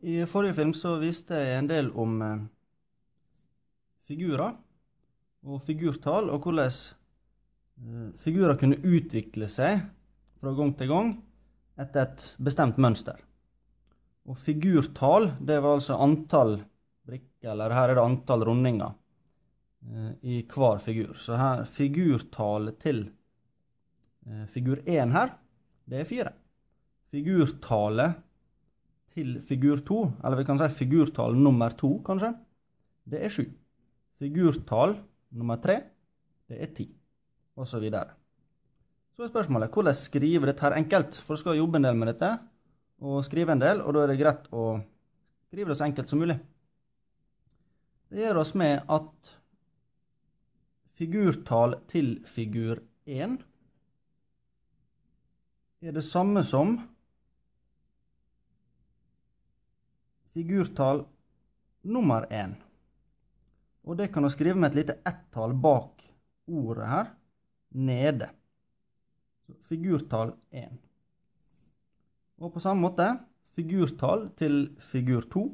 I forrige film så viste jeg en del om eh, figurer og figurtall, og hvordan eh, figurer kunne utvikle seg fra gang til gang etter et bestemt mønster. Og figurtall, det var altså antall brikker, eller her er det antall rundinger eh, i hver figur. Så her, figurtallet til figur 1 her, det er 4. Figurtallet til figur 2, eller vi kan si figurtall nummer 2, kanskje, det er 7. Figurtall nummer 3, det er 10, Og Så, videre. så er spørsmålet hvordan skrive dette her enkelt, for du skal jobbe en del med dette, og skrive en del, og da er det greit å skrive det så enkelt som mulig. Det gjør oss med at figurtall til figur 1 er det samme som figurtall nummer 1. Og det kan du skrive med et lite ett-tall bak ordet her, nede. figurtall 1. Og på samme måte figurtall til figur 2.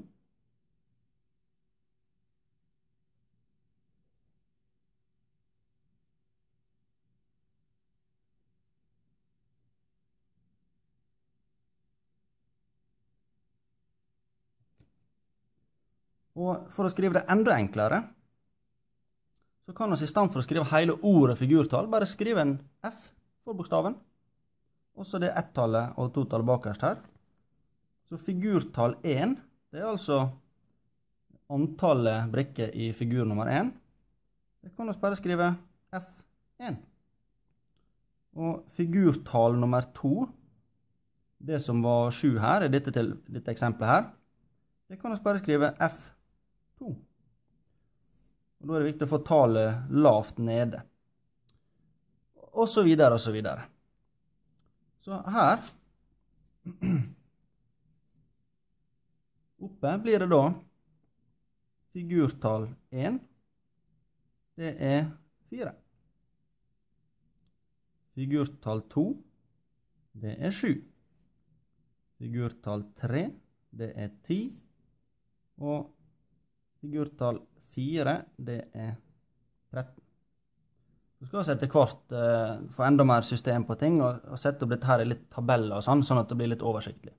Og for å skrive det enda enklere, så kan vi i stedet for å skrive hele ordet figurtall, bare skrive en F for bokstaven. Og så det ett-tallet og to-tallet bakerst her. Så figurtall 1, det er altså antallet brikker i figur nummer 1. Det kan vi bare skrive F1. Og figurtall nummer 2, det som var 7 her, i dette, dette, eksempelet her, det kan vi bare skrive F1 to. Og Da er det viktig å få tallet lavt nede. Og så videre og så videre. Så her Oppe blir det da figurtall 1. Det er 4. Figurtall 2. Det er 7. Figurtall 3. Det er 10. Og Figurtall 4, det er 13. Du skal også etter hvert eh, få enda mer system på ting og, og sette opp dette her i litt tabeller, og sånn, sånn at det blir litt oversiktlig.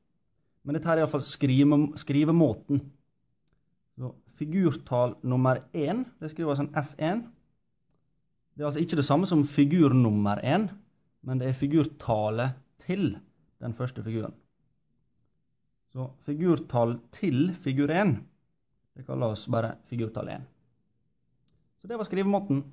Men dette her er iallfall skrive, skrivemåten. Så, figurtall nummer 1, det skrives sånn F1. Det er altså ikke det samme som figur nummer 1, men det er figurtallet til den første figuren. Så figurtall til figur 1 det kaller oss bare figurtall 1. Så det var skrivemåten.